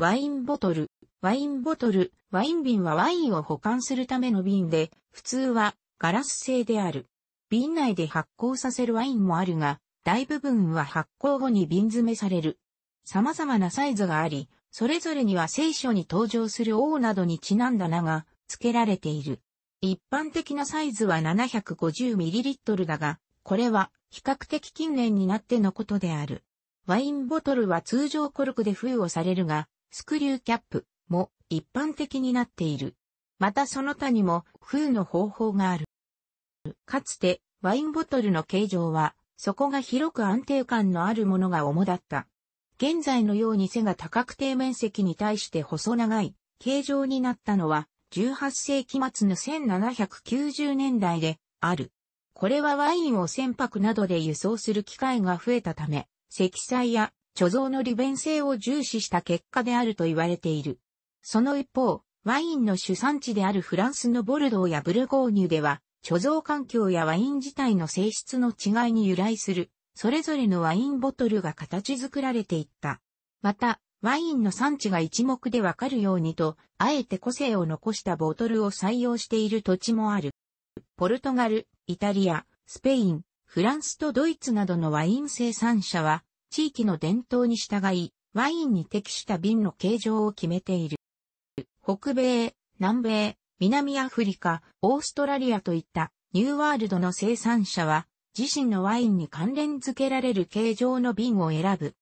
ワインボトル。ワインボトル、ワイン瓶はワインを保管するための瓶で、普通はガラス製である。瓶内で発酵させるワインもあるが、大部分は発酵後に瓶詰めされる。様々なサイズがあり、それぞれには聖書に登場する王などにちなんだ名が付けられている。一般的なサイズは 750ml だが、これは比較的近年になってのことである。ワインボトルは通常コルクで封をされるが、スクリューキャップも一般的になっている。またその他にも封の方法がある。かつてワインボトルの形状は底が広く安定感のあるものが主だった。現在のように背が高く底面積に対して細長い形状になったのは18世紀末の1790年代である。これはワインを船舶などで輸送する機会が増えたため、積載や貯蔵の利便性を重視した結果であると言われている。その一方、ワインの主産地であるフランスのボルドーやブルゴーニュでは、貯蔵環境やワイン自体の性質の違いに由来する、それぞれのワインボトルが形作られていった。また、ワインの産地が一目でわかるようにと、あえて個性を残したボトルを採用している土地もある。ポルトガル、イタリア、スペイン、フランスとドイツなどのワイン生産者は、地域の伝統に従い、ワインに適した瓶の形状を決めている。北米、南米、南アフリカ、オーストラリアといったニューワールドの生産者は自身のワインに関連付けられる形状の瓶を選ぶ。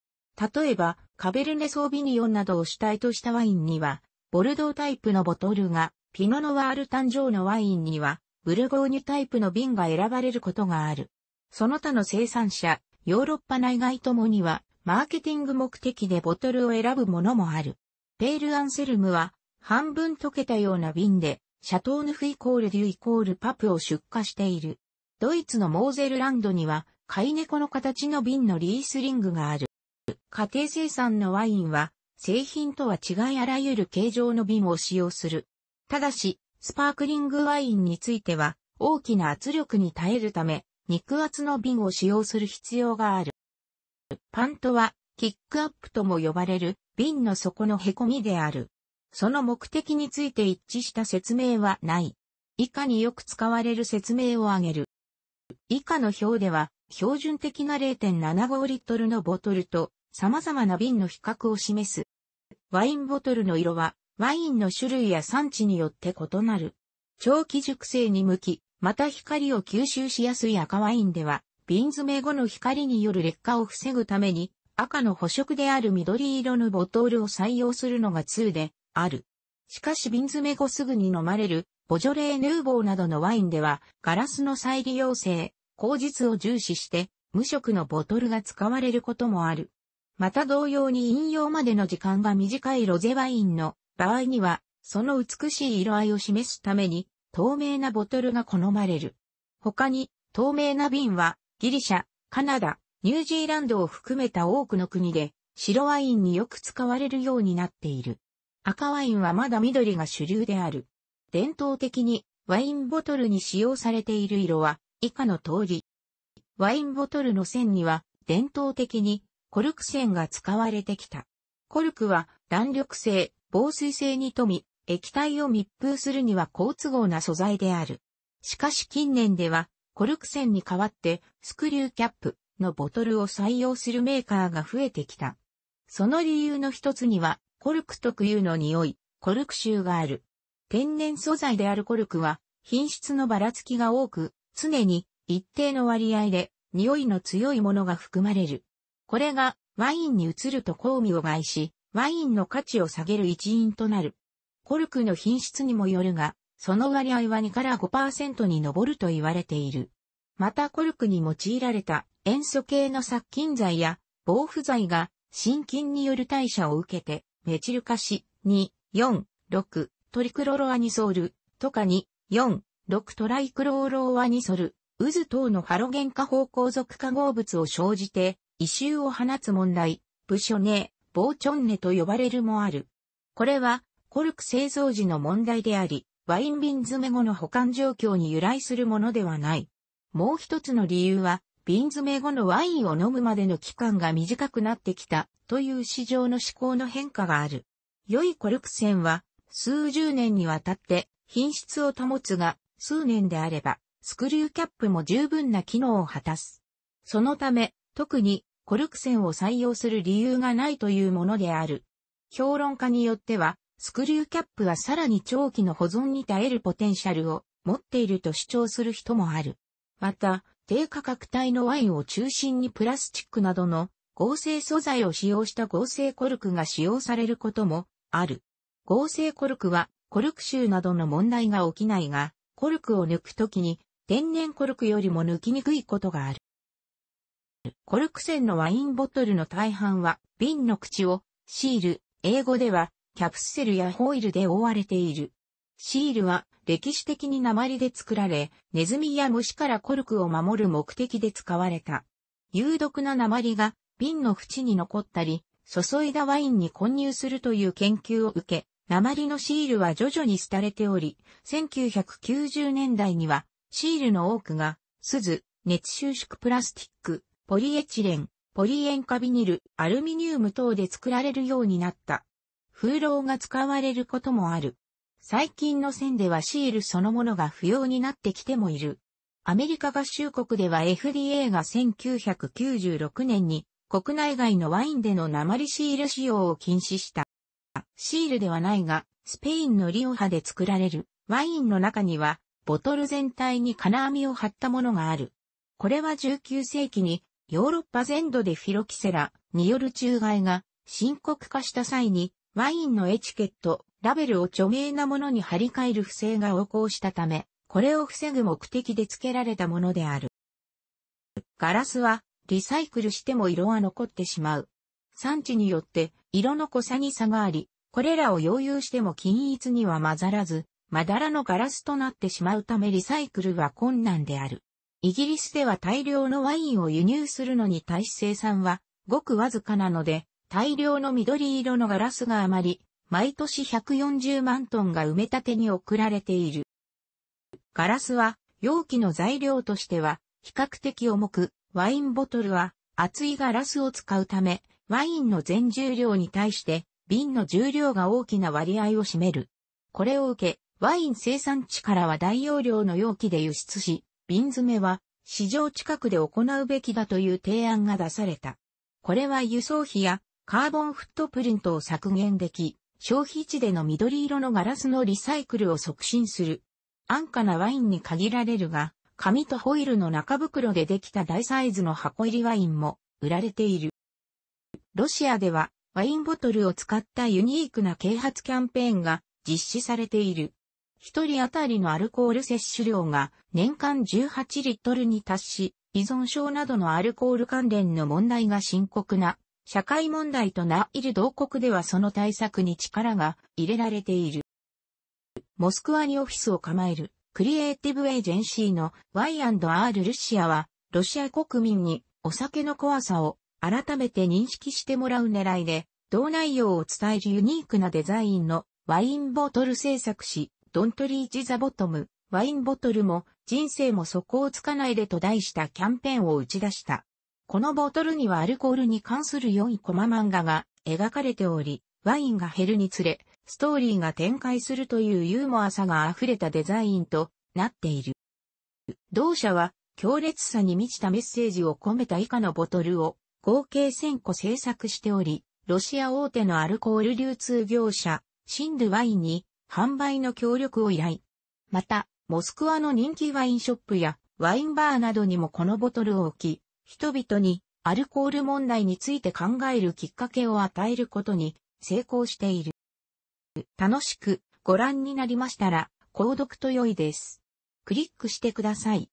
例えば、カベルネソービニオンなどを主体としたワインには、ボルドータイプのボトルが、ピノノワール誕生のワインには、ブルゴーニュタイプの瓶が選ばれることがある。その他の生産者、ヨーロッパ内外ともには、マーケティング目的でボトルを選ぶものもある。ペール・アンセルムは、半分溶けたような瓶で、シャトーヌフイコールデュイコールパプを出荷している。ドイツのモーゼルランドには、飼い猫の形の瓶のリースリングがある。家庭生産のワインは、製品とは違いあらゆる形状の瓶を使用する。ただし、スパークリングワインについては、大きな圧力に耐えるため、肉厚の瓶を使用する必要がある。パントは、キックアップとも呼ばれる瓶の底の凹みである。その目的について一致した説明はない。以下によく使われる説明を挙げる。以下の表では、標準的な0.75リットルのボトルと様々な瓶の比較を示す。ワインボトルの色は、ワインの種類や産地によって異なる。長期熟成に向き、また光を吸収しやすい赤ワインでは、瓶詰め後の光による劣化を防ぐために、赤の補色である緑色のボトルを採用するのが通である。しかし瓶詰め後すぐに飲まれる、ボジョレー・ヌーボーなどのワインでは、ガラスの再利用性、口実を重視して、無色のボトルが使われることもある。また同様に飲用までの時間が短いロゼワインの場合には、その美しい色合いを示すために、透明なボトルが好まれる。他に、透明な瓶は、ギリシャ、カナダ、ニュージーランドを含めた多くの国で、白ワインによく使われるようになっている。赤ワインはまだ緑が主流である。伝統的に、ワインボトルに使用されている色は、以下の通り。ワインボトルの線には、伝統的に、コルク線が使われてきた。コルクは、弾力性、防水性に富み、液体を密封するには好都合な素材である。しかし近年では、コルク栓に代わってスクリューキャップのボトルを採用するメーカーが増えてきた。その理由の一つには、コルク特有の匂い、コルク臭がある。天然素材であるコルクは、品質のばらつきが多く、常に一定の割合で匂いの強いものが含まれる。これがワインに移ると香味を害し、ワインの価値を下げる一因となる。コルクの品質にもよるが、その割合は2から5%に上ると言われている。またコルクに用いられた塩素系の殺菌剤や防腐剤が心筋による代謝を受けてメチル化し2、4、6トリクロロアニソールとか2、4、6トライクロロアニソル渦等のハロゲン化方向属化合物を生じて異臭を放つ問題、ブショネ、ボーチョンネと呼ばれるもある。これはコルク製造時の問題であり、ワイン瓶詰め後の保管状況に由来するものではない。もう一つの理由は、瓶詰め後のワインを飲むまでの期間が短くなってきたという市場の思考の変化がある。良いコルク栓は数十年にわたって品質を保つが数年であればスクリューキャップも十分な機能を果たす。そのため特にコルク栓を採用する理由がないというものである。評論家によってはスクリューキャップはさらに長期の保存に耐えるポテンシャルを持っていると主張する人もある。また、低価格帯のワインを中心にプラスチックなどの合成素材を使用した合成コルクが使用されることもある。合成コルクはコルク臭などの問題が起きないが、コルクを抜くときに天然コルクよりも抜きにくいことがある。コルク栓のワインボトルの大半は瓶の口をシール、英語ではキャプセルやホイルで覆われている。シールは歴史的に鉛で作られ、ネズミや虫からコルクを守る目的で使われた。有毒な鉛が瓶の縁に残ったり、注いだワインに混入するという研究を受け、鉛のシールは徐々に廃れており、1990年代にはシールの多くが、鈴、熱収縮プラスティック、ポリエチレン、ポリ塩化ビニル、アルミニウム等で作られるようになった。風浪が使われることもある。最近の線ではシールそのものが不要になってきてもいる。アメリカ合衆国では FDA が1996年に国内外のワインでの鉛シール使用を禁止した。シールではないが、スペインのリオ派で作られるワインの中には、ボトル全体に金網を張ったものがある。これは19世紀にヨーロッパ全土でフィロキセラによる中害が深刻化した際にワインのエチケット、ラベルを著名なものに張り替える不正が横行したため、これを防ぐ目的で付けられたものである。ガラスはリサイクルしても色は残ってしまう。産地によって色の濃さに差があり、これらを溶融しても均一には混ざらず、まだらのガラスとなってしまうためリサイクルは困難である。イギリスでは大量のワインを輸入するのに対し生産はごくわずかなので、大量の緑色のガラスが余り、毎年140万トンが埋め立てに送られている。ガラスは容器の材料としては比較的重く、ワインボトルは厚いガラスを使うため、ワインの全重量に対して瓶の重量が大きな割合を占める。これを受け、ワイン生産地からは大容量の容器で輸出し、瓶詰めは市場近くで行うべきだという提案が出された。これは輸送費やカーボンフットプリントを削減でき、消費地での緑色のガラスのリサイクルを促進する。安価なワインに限られるが、紙とホイルの中袋でできた大サイズの箱入りワインも売られている。ロシアではワインボトルを使ったユニークな啓発キャンペーンが実施されている。一人当たりのアルコール摂取量が年間18リットルに達し、依存症などのアルコール関連の問題が深刻な社会問題となイル同国ではその対策に力が入れられている。モスクワにオフィスを構えるクリエイティブエージェンシーの Y&R ルシアはロシア国民にお酒の怖さを改めて認識してもらう狙いで同内容を伝えるユニークなデザインのワインボトル制作し、ドントリーチザボトム、ワインボトルも人生も底をつかないでと題したキャンペーンを打ち出した。このボトルにはアルコールに関する4コマ漫画が描かれており、ワインが減るにつれ、ストーリーが展開するというユーモアさが溢れたデザインとなっている。同社は強烈さに満ちたメッセージを込めた以下のボトルを合計1000個制作しており、ロシア大手のアルコール流通業者、シンドゥワインに販売の協力を依頼。また、モスクワの人気ワインショップやワインバーなどにもこのボトルを置き、人々にアルコール問題について考えるきっかけを与えることに成功している。楽しくご覧になりましたら、購読と良いです。クリックしてください。